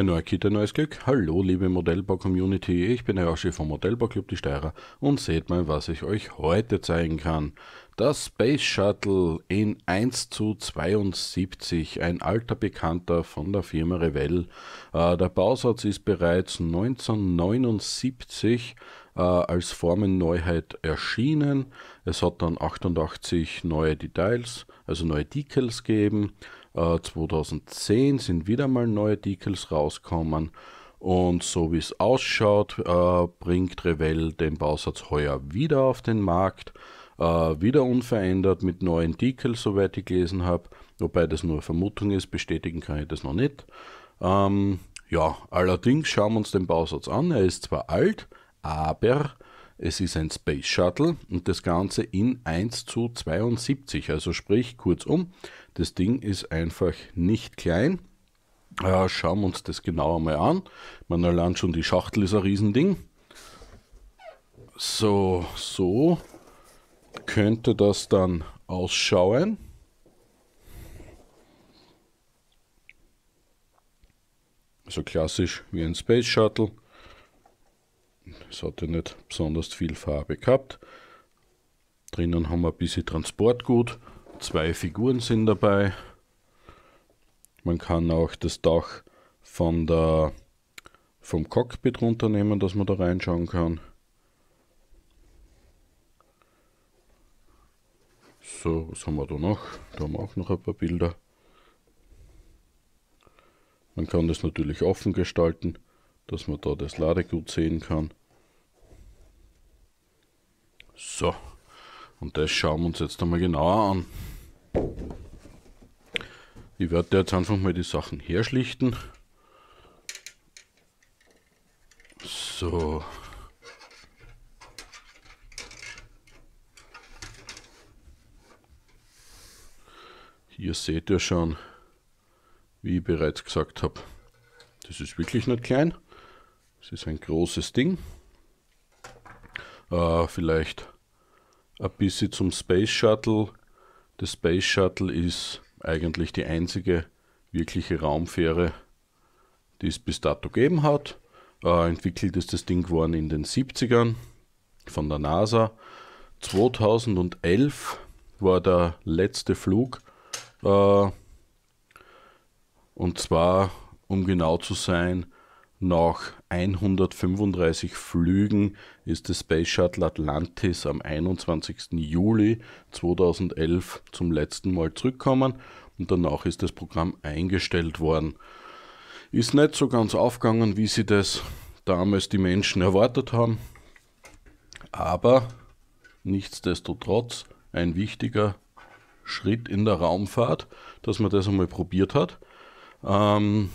Ein neuer Kit, ein neues Glück. Hallo liebe Modellbau-Community, ich bin der Yoshi vom Modellbauclub Die Steirer und seht mal, was ich euch heute zeigen kann. Das Space Shuttle in 1 zu 72, ein alter Bekannter von der Firma Revell. Äh, der Bausatz ist bereits 1979 äh, als Formenneuheit erschienen. Es hat dann 88 neue Details, also neue Decals gegeben. 2010 äh, sind wieder mal neue Decals rausgekommen. Und so wie es ausschaut, äh, bringt Revell den Bausatz heuer wieder auf den Markt. Äh, wieder unverändert mit neuen Decals, soweit ich gelesen habe. Wobei das nur Vermutung ist, bestätigen kann ich das noch nicht. Ähm, ja, allerdings schauen wir uns den Bausatz an. Er ist zwar alt, aber es ist ein Space Shuttle und das Ganze in 1 zu 72. Also sprich, kurzum, das Ding ist einfach nicht klein. Äh, schauen wir uns das genauer mal an. Man erlernt schon die Schachtel ist ein Riesending. So, so könnte das dann ausschauen. Also klassisch wie ein Space Shuttle. Es hat ja nicht besonders viel Farbe gehabt. Drinnen haben wir ein bisschen Transportgut. Zwei Figuren sind dabei. Man kann auch das Dach von der, vom Cockpit runternehmen, dass man da reinschauen kann. So, was haben wir da noch? Da haben wir auch noch ein paar Bilder. Man kann das natürlich offen gestalten, dass man da das Ladegut sehen kann. So. Und das schauen wir uns jetzt einmal genauer an. Ich werde jetzt einfach mal die Sachen herschlichten. So. Hier seht ihr schon, wie ich bereits gesagt habe, das ist wirklich nicht klein. Das ist ein großes Ding. Äh, vielleicht ein bisschen zum Space Shuttle. Das Space Shuttle ist eigentlich die einzige wirkliche Raumfähre, die es bis dato gegeben hat. Äh, entwickelt ist das Ding geworden in den 70ern von der NASA. 2011 war der letzte Flug. Äh, und zwar, um genau zu sein, nach 135 Flügen ist das Space Shuttle Atlantis am 21. Juli 2011 zum letzten Mal zurückgekommen und danach ist das Programm eingestellt worden. Ist nicht so ganz aufgegangen, wie sie das damals die Menschen erwartet haben, aber nichtsdestotrotz ein wichtiger Schritt in der Raumfahrt, dass man das einmal probiert hat. Ähm,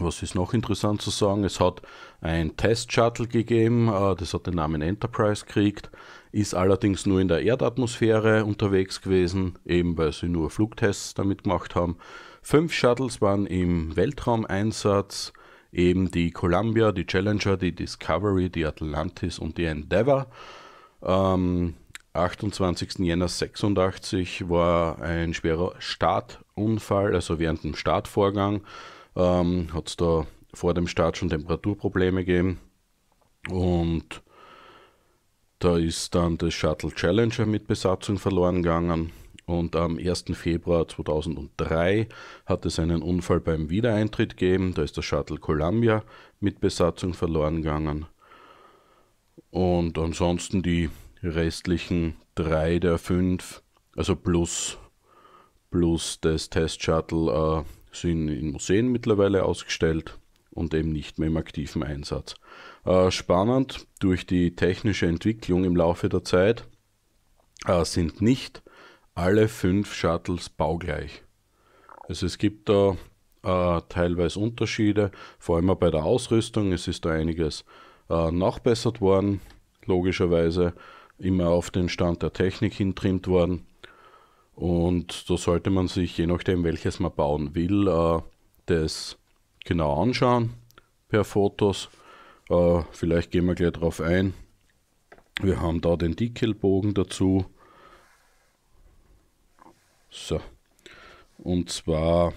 was ist noch interessant zu sagen? Es hat ein Test-Shuttle gegeben, äh, das hat den Namen Enterprise gekriegt, ist allerdings nur in der Erdatmosphäre unterwegs gewesen, eben weil sie nur Flugtests damit gemacht haben. Fünf Shuttles waren im Weltraumeinsatz, eben die Columbia, die Challenger, die Discovery, die Atlantis und die Endeavour. Ähm, 28. Jänner 86 war ein schwerer Startunfall, also während dem Startvorgang ähm, hat es da vor dem Start schon Temperaturprobleme gegeben. Und da ist dann das Shuttle Challenger mit Besatzung verloren gegangen. Und am 1. Februar 2003 hat es einen Unfall beim Wiedereintritt gegeben. Da ist das Shuttle Columbia mit Besatzung verloren gegangen. Und ansonsten die restlichen drei der fünf, also plus, plus das Test Shuttle äh, sind in Museen mittlerweile ausgestellt und eben nicht mehr im aktiven Einsatz. Äh, spannend, durch die technische Entwicklung im Laufe der Zeit äh, sind nicht alle fünf Shuttles baugleich. Also es gibt da äh, teilweise Unterschiede, vor allem bei der Ausrüstung. Es ist da einiges äh, nachbessert worden, logischerweise immer auf den Stand der Technik hintrimmt worden. Und da sollte man sich, je nachdem, welches man bauen will, äh, das genau anschauen per Fotos. Äh, vielleicht gehen wir gleich darauf ein. Wir haben da den Dickelbogen dazu. So. Und zwar,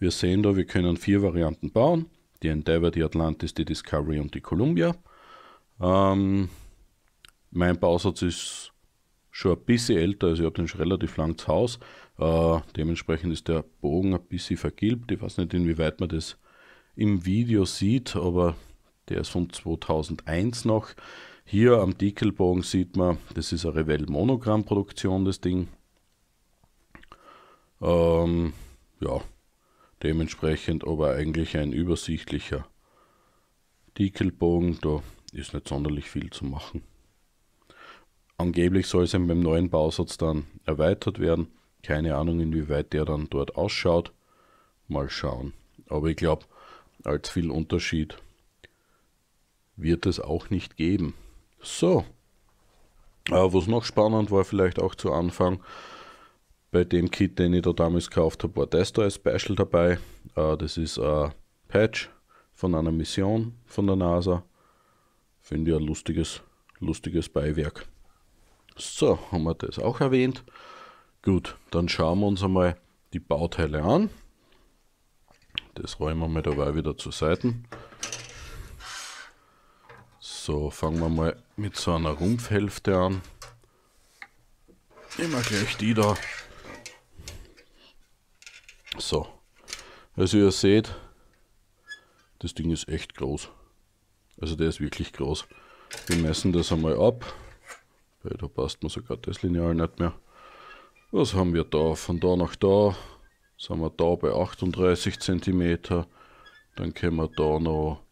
wir sehen da, wir können vier Varianten bauen. Die Endeavour, die Atlantis, die Discovery und die Columbia. Ähm, mein Bausatz ist schon ein bisschen älter, also ich habe den schon relativ lang zu Hause. Äh, dementsprechend ist der Bogen ein bisschen vergilbt. Ich weiß nicht, inwieweit man das im Video sieht, aber der ist von 2001 noch. Hier am Deckelbogen sieht man, das ist eine Revell Monogramm Produktion, das Ding. Ähm, ja, dementsprechend aber eigentlich ein übersichtlicher Deckelbogen, da ist nicht sonderlich viel zu machen. Angeblich soll es ja mit dem neuen Bausatz dann erweitert werden. Keine Ahnung, inwieweit der dann dort ausschaut. Mal schauen. Aber ich glaube, als viel Unterschied wird es auch nicht geben. So. Aber äh, was noch spannend war, vielleicht auch zu Anfang, bei dem Kit, den ich da damals gekauft habe, war das da als Special dabei. Äh, das ist ein Patch von einer Mission von der NASA. Finde ich ein lustiges, lustiges Beiwerk. So, haben wir das auch erwähnt. Gut, dann schauen wir uns einmal die Bauteile an. Das räumen wir mal dabei wieder zur Seite. So, fangen wir mal mit so einer Rumpfhälfte an. Nehmen wir gleich die da. So. Also ihr seht, das Ding ist echt groß. Also der ist wirklich groß. Wir messen das einmal ab. Hey, da passt mir sogar das Lineal nicht mehr. Was haben wir da? Von da nach da sind wir da bei 38 cm. Dann können wir da noch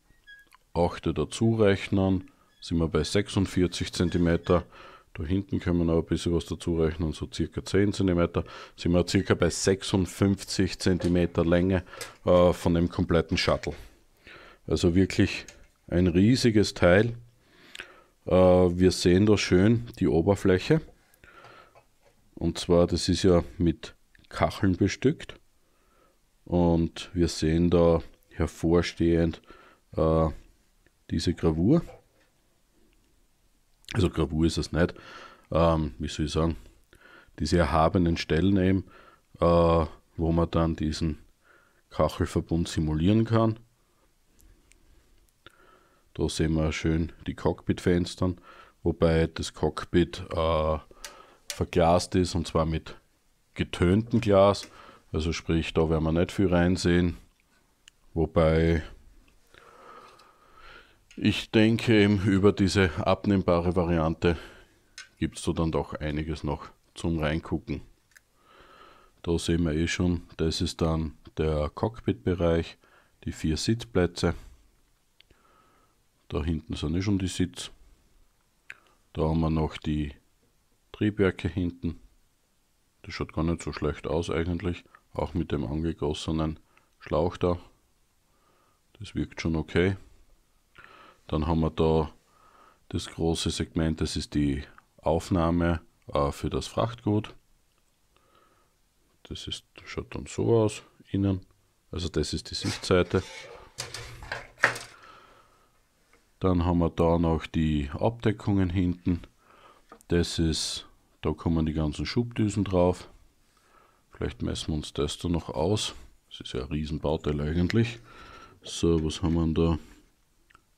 8 dazu rechnen. Sind wir bei 46 cm. Da hinten können wir noch ein bisschen was dazu rechnen, so circa 10 cm. Sind wir circa bei 56 cm Länge äh, von dem kompletten Shuttle. Also wirklich ein riesiges Teil. Äh, wir sehen da schön die Oberfläche. Und zwar, das ist ja mit Kacheln bestückt. Und wir sehen da hervorstehend äh, diese Gravur. Also Gravur ist es nicht. Ähm, wie soll ich sagen? Diese erhabenen Stellen eben, äh, wo man dann diesen Kachelverbund simulieren kann. Da sehen wir schön die Cockpit-Fenstern, wobei das Cockpit äh, verglast ist und zwar mit getöntem Glas. Also sprich, da werden wir nicht viel reinsehen. Wobei ich denke eben über diese abnehmbare Variante gibt es da dann doch einiges noch zum Reingucken. Da sehen wir eh schon, das ist dann der Cockpit-Bereich, die vier Sitzplätze. Da hinten sind eh schon die Sitz. Da haben wir noch die Triebwerke hinten. Das schaut gar nicht so schlecht aus eigentlich. Auch mit dem angegossenen Schlauch da. Das wirkt schon okay. Dann haben wir da das große Segment, das ist die Aufnahme äh, für das Frachtgut. Das ist, schaut dann so aus, innen. Also das ist die Sichtseite. Dann haben wir da noch die Abdeckungen hinten. Das ist, da kommen die ganzen Schubdüsen drauf. Vielleicht messen wir uns das da noch aus. Das ist ja ein Riesenbauteil eigentlich. So, was haben wir denn da?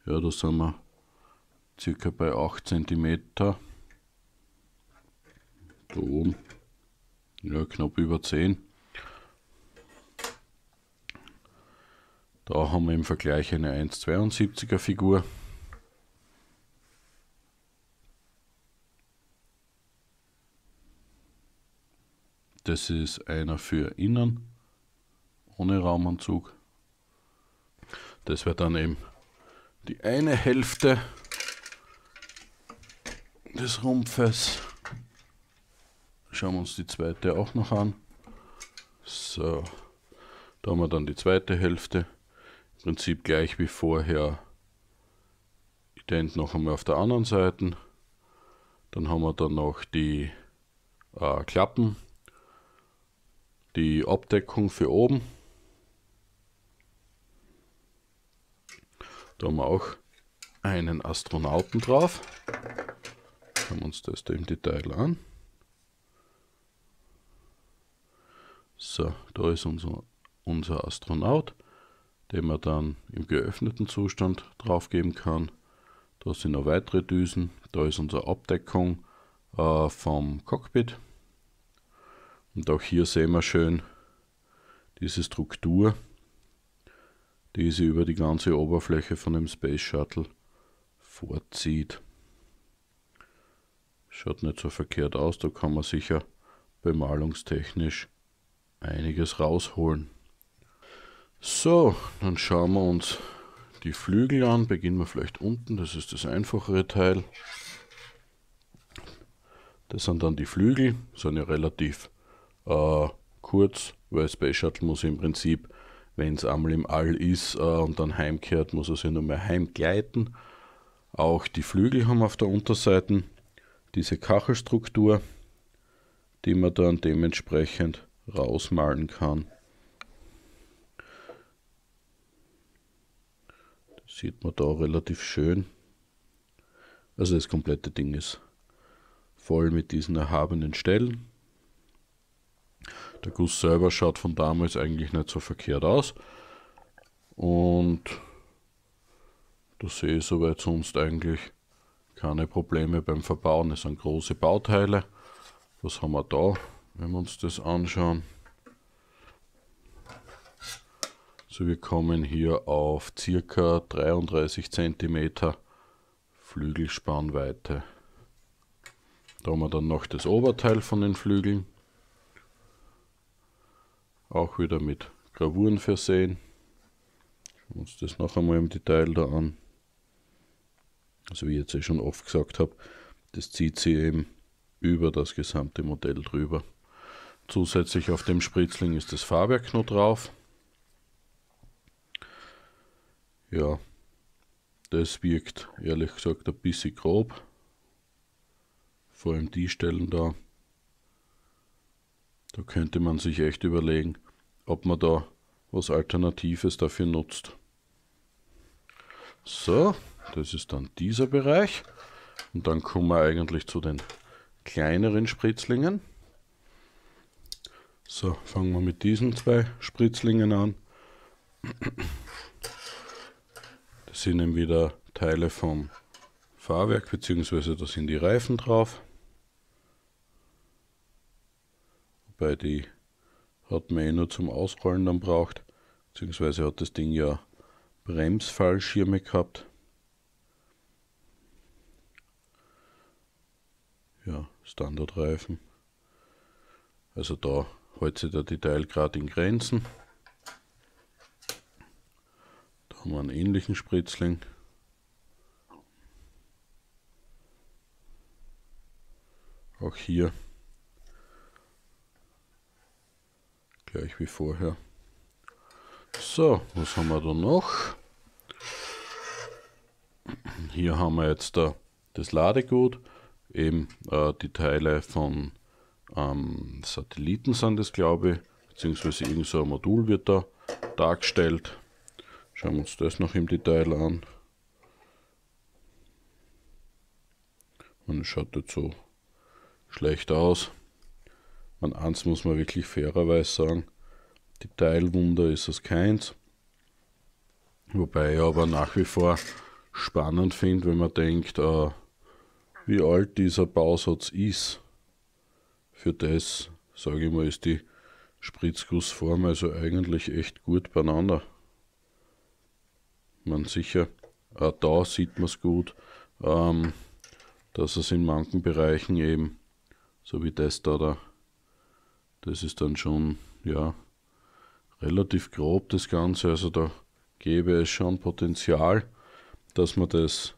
Ja, da sind wir circa bei 8 cm. Da oben. Ja, knapp über 10. Da haben wir im Vergleich eine 1,72er Figur. Das ist einer für innen, ohne Raumanzug. Das wäre dann eben die eine Hälfte des Rumpfes. Schauen wir uns die zweite auch noch an. So, da haben wir dann die zweite Hälfte. Im Prinzip gleich wie vorher. Ident noch einmal auf der anderen Seite. Dann haben wir dann noch die äh, Klappen die Abdeckung für oben. Da haben wir auch einen Astronauten drauf. Schauen wir uns das da im Detail an. So, da ist unser, unser Astronaut, den man dann im geöffneten Zustand draufgeben kann. Da sind noch weitere Düsen. Da ist unsere Abdeckung äh, vom Cockpit. Und auch hier sehen wir schön diese Struktur, die sie über die ganze Oberfläche von dem Space Shuttle vorzieht. Schaut nicht so verkehrt aus, da kann man sicher bemalungstechnisch einiges rausholen. So, dann schauen wir uns die Flügel an. Beginnen wir vielleicht unten, das ist das einfachere Teil. Das sind dann die Flügel, sind ja relativ äh, kurz, weil Space Shuttle muss im Prinzip, wenn es einmal im All ist äh, und dann heimkehrt, muss es ja nur mehr heimgleiten. Auch die Flügel haben auf der Unterseite diese Kachelstruktur, die man dann dementsprechend rausmalen kann. Das sieht man da relativ schön. Also das komplette Ding ist voll mit diesen erhabenen Stellen. Der Guss selber schaut von damals eigentlich nicht so verkehrt aus. Und da sehe ich soweit sonst eigentlich keine Probleme beim Verbauen. Es sind große Bauteile. Was haben wir da, wenn wir uns das anschauen? So, wir kommen hier auf ca. 33 cm Flügelspannweite. Da haben wir dann noch das Oberteil von den Flügeln. Auch wieder mit Gravuren versehen. Ich wir uns das noch einmal im Detail da an. Also wie ich jetzt eh schon oft gesagt habe, das zieht sie eben über das gesamte Modell drüber. Zusätzlich auf dem Spritzling ist das Fahrwerk noch drauf. Ja, das wirkt ehrlich gesagt ein bisschen grob. Vor allem die Stellen da. Da könnte man sich echt überlegen, ob man da was Alternatives dafür nutzt. So, das ist dann dieser Bereich. Und dann kommen wir eigentlich zu den kleineren Spritzlingen. So, fangen wir mit diesen zwei Spritzlingen an. Das sind eben wieder Teile vom Fahrwerk, beziehungsweise da sind die Reifen drauf. Wobei die hat man eh nur zum Ausrollen dann braucht. Beziehungsweise hat das Ding ja Bremsfallschirme gehabt. Ja, Standardreifen. Also da hält sich der Detail gerade in Grenzen. Da haben wir einen ähnlichen Spritzling. Auch hier gleich wie vorher. So, was haben wir da noch? Hier haben wir jetzt da das Ladegut, eben äh, die Teile von ähm, Satelliten sind das glaube ich, beziehungsweise irgend so ein Modul wird da dargestellt. Schauen wir uns das noch im Detail an. Und es schaut jetzt so schlecht aus. Man eins muss man wirklich fairerweise sagen, Detailwunder ist es keins. Wobei ich aber nach wie vor spannend finde, wenn man denkt, äh, wie alt dieser Bausatz ist. Für das, sage ich mal, ist die Spritzgussform also eigentlich echt gut beieinander. Man sicher, auch da sieht man es gut, ähm, dass es in manchen Bereichen eben, so wie das da, da das ist dann schon, ja, relativ grob das Ganze. Also da gäbe es schon Potenzial, dass man das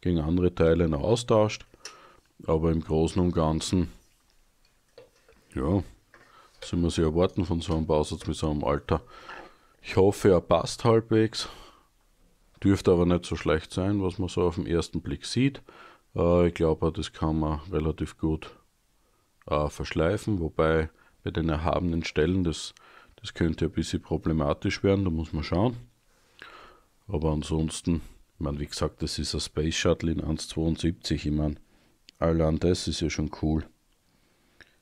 gegen andere Teile noch austauscht. Aber im Großen und Ganzen, ja, sind wir sie erwarten von so einem Bausatz mit so einem Alter. Ich hoffe, er passt halbwegs. Dürfte aber nicht so schlecht sein, was man so auf den ersten Blick sieht. Äh, ich glaube, das kann man relativ gut äh, verschleifen, wobei bei den erhabenen Stellen das das könnte ein bisschen problematisch werden, da muss man schauen. Aber ansonsten, ich meine, wie gesagt, das ist ein Space Shuttle in 1,72. Ich meine, allein das ist ja schon cool.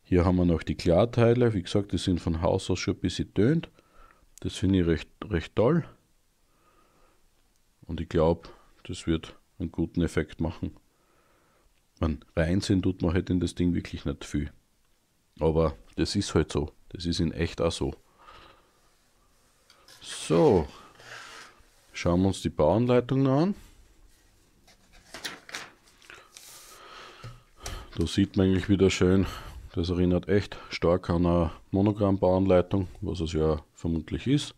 Hier haben wir noch die Klarteile. Wie gesagt, die sind von Haus aus schon ein bisschen tönt. Das finde ich recht, recht toll. Und ich glaube, das wird einen guten Effekt machen. Man, reinsehen tut man halt in das Ding wirklich nicht viel. Aber das ist halt so. Das ist in echt auch so. So, schauen wir uns die Bauanleitung an. Da sieht man eigentlich wieder schön, das erinnert echt stark an eine Monogramm-Bauanleitung, was es ja vermutlich ist.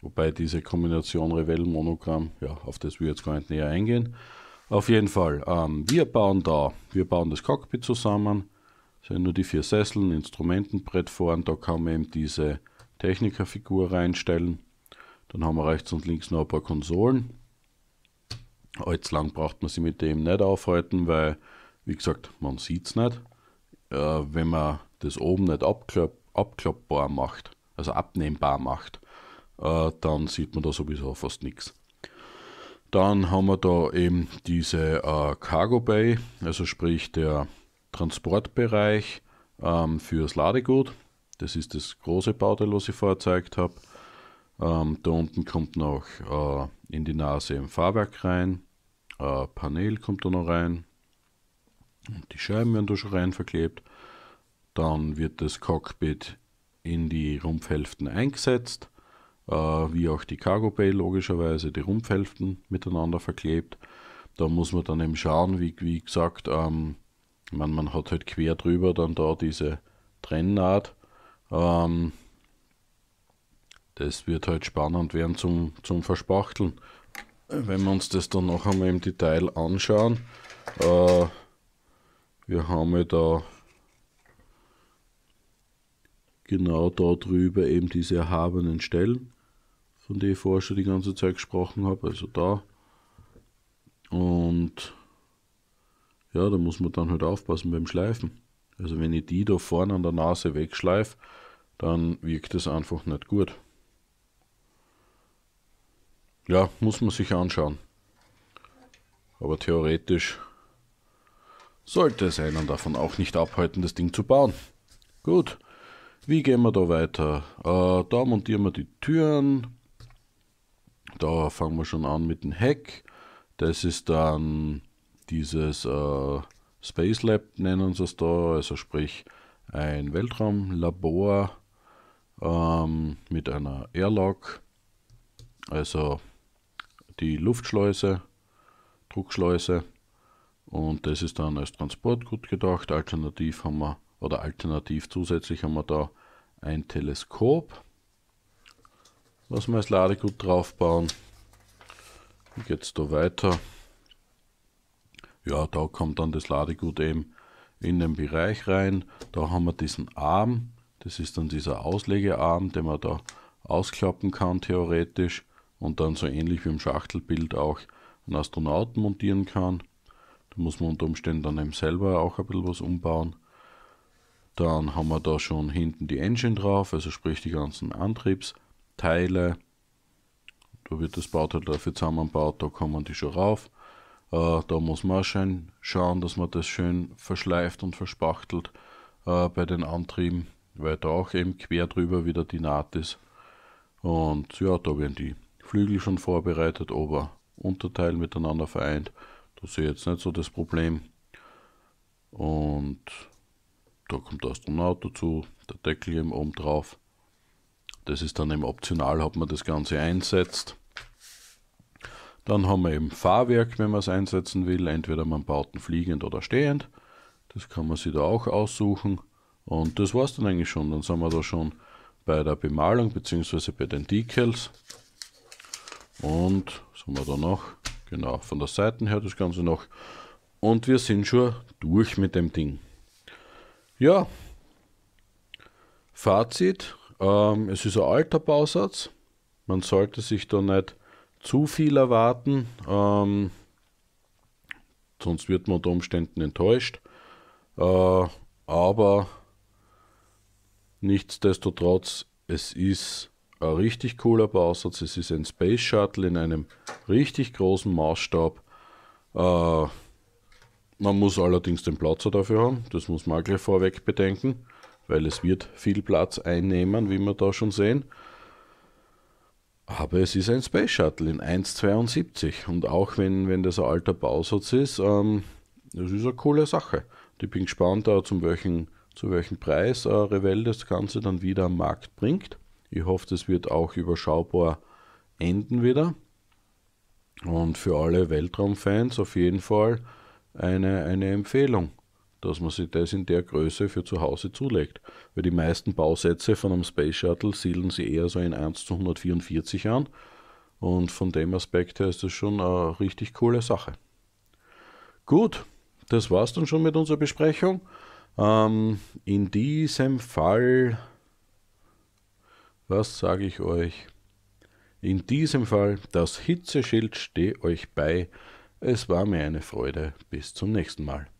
Wobei diese Kombination Revell-Monogramm, ja, auf das wir jetzt gar nicht näher eingehen. Auf jeden Fall, ähm, wir bauen da, wir bauen das Cockpit zusammen, das sind nur die vier Sesseln, Instrumentenbrett vorn, da kann man eben diese Technikerfigur reinstellen. Dann haben wir rechts und links noch ein paar Konsolen. Allzu lang braucht man sie mit dem nicht aufhalten, weil, wie gesagt, man sieht es nicht. Äh, wenn man das oben nicht abklapp abklappbar macht, also abnehmbar macht, äh, dann sieht man da sowieso fast nichts. Dann haben wir da eben diese äh, Cargo Bay, also sprich der Transportbereich ähm, fürs Ladegut. Das ist das große Bauteil, was ich vorher gezeigt habe. Ähm, da unten kommt noch äh, in die Nase im Fahrwerk rein, äh, Panel kommt da noch rein und die Scheiben werden da schon rein verklebt. Dann wird das Cockpit in die Rumpfhälften eingesetzt, äh, wie auch die Cargo Bay logischerweise, die Rumpfhälften miteinander verklebt. Da muss man dann eben schauen, wie, wie gesagt, ähm, man, man hat halt quer drüber dann da diese Trennnaht ähm, das wird halt spannend werden zum, zum Verspachteln. Wenn wir uns das dann noch einmal im Detail anschauen, äh, wir haben ja da genau da drüber eben diese erhabenen Stellen, von denen ich vorher schon die ganze Zeit gesprochen habe, also da. Und ja, da muss man dann halt aufpassen beim Schleifen. Also wenn ich die da vorne an der Nase wegschleife, dann wirkt es einfach nicht gut. Ja, muss man sich anschauen. Aber theoretisch sollte es einen davon auch nicht abhalten, das Ding zu bauen. Gut, wie gehen wir da weiter? Äh, da montieren wir die Türen. Da fangen wir schon an mit dem Heck. Das ist dann dieses äh, Space Lab, nennen sie es da. Also sprich ein Weltraumlabor ähm, mit einer Airlock, also die Luftschleuse, Druckschleuse und das ist dann als Transportgut gedacht. Alternativ haben wir, oder alternativ zusätzlich haben wir da ein Teleskop, was wir als Ladegut draufbauen. Wie geht es da weiter? Ja, da kommt dann das Ladegut eben in den Bereich rein. Da haben wir diesen Arm, das ist dann dieser Auslegearm, den man da ausklappen kann theoretisch und dann so ähnlich wie im Schachtelbild auch einen Astronauten montieren kann. Da muss man unter Umständen dann eben selber auch ein bisschen was umbauen. Dann haben wir da schon hinten die Engine drauf, also sprich die ganzen Antriebsteile. Da wird das Bauteil dafür zusammengebaut, da kommen die schon rauf. Äh, da muss man auch schön schauen, dass man das schön verschleift und verspachtelt äh, bei den Antrieben weil da auch eben quer drüber wieder die Naht ist. Und ja, da werden die Flügel schon vorbereitet, Ober- Unterteil miteinander vereint. Das ist jetzt nicht so das Problem. Und da kommt der Astronaut dazu, der Deckel eben oben drauf. Das ist dann eben optional, ob man das Ganze einsetzt. Dann haben wir eben Fahrwerk, wenn man es einsetzen will. Entweder man baut ein fliegend oder stehend. Das kann man sich da auch aussuchen. Und das war es dann eigentlich schon. Dann sind wir da schon bei der Bemalung bzw. bei den Decals. Und was haben wir da noch, genau, von der Seite her das Ganze noch. Und wir sind schon durch mit dem Ding. Ja, Fazit, ähm, es ist ein alter Bausatz. Man sollte sich da nicht zu viel erwarten, ähm, sonst wird man unter Umständen enttäuscht. Äh, aber Nichtsdestotrotz, es ist ein richtig cooler Bausatz. Es ist ein Space Shuttle in einem richtig großen Maßstab. Äh, man muss allerdings den Platz dafür haben. Das muss man gleich vorweg bedenken, weil es wird viel Platz einnehmen, wie wir da schon sehen. Aber es ist ein Space Shuttle in 1,72 und auch wenn, wenn das ein alter Bausatz ist, ähm, das ist eine coole Sache. Ich bin gespannt, da zum welchen zu welchem Preis äh, Revell das Ganze dann wieder am Markt bringt. Ich hoffe, das wird auch überschaubar enden wieder. Und für alle Weltraumfans auf jeden Fall eine, eine Empfehlung, dass man sich das in der Größe für zu Hause zulegt. Weil die meisten Bausätze von einem Space Shuttle siedeln sie eher so in 1 zu 144 an. Und von dem Aspekt her ist das schon eine richtig coole Sache. Gut, das war's dann schon mit unserer Besprechung. Ähm, in diesem Fall, was sage ich euch? In diesem Fall, das Hitzeschild stehe euch bei. Es war mir eine Freude. Bis zum nächsten Mal.